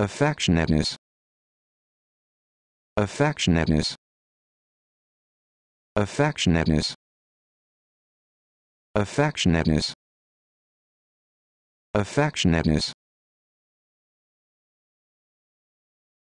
affectionateness affectionateness affectionateness affectionateness affectionateness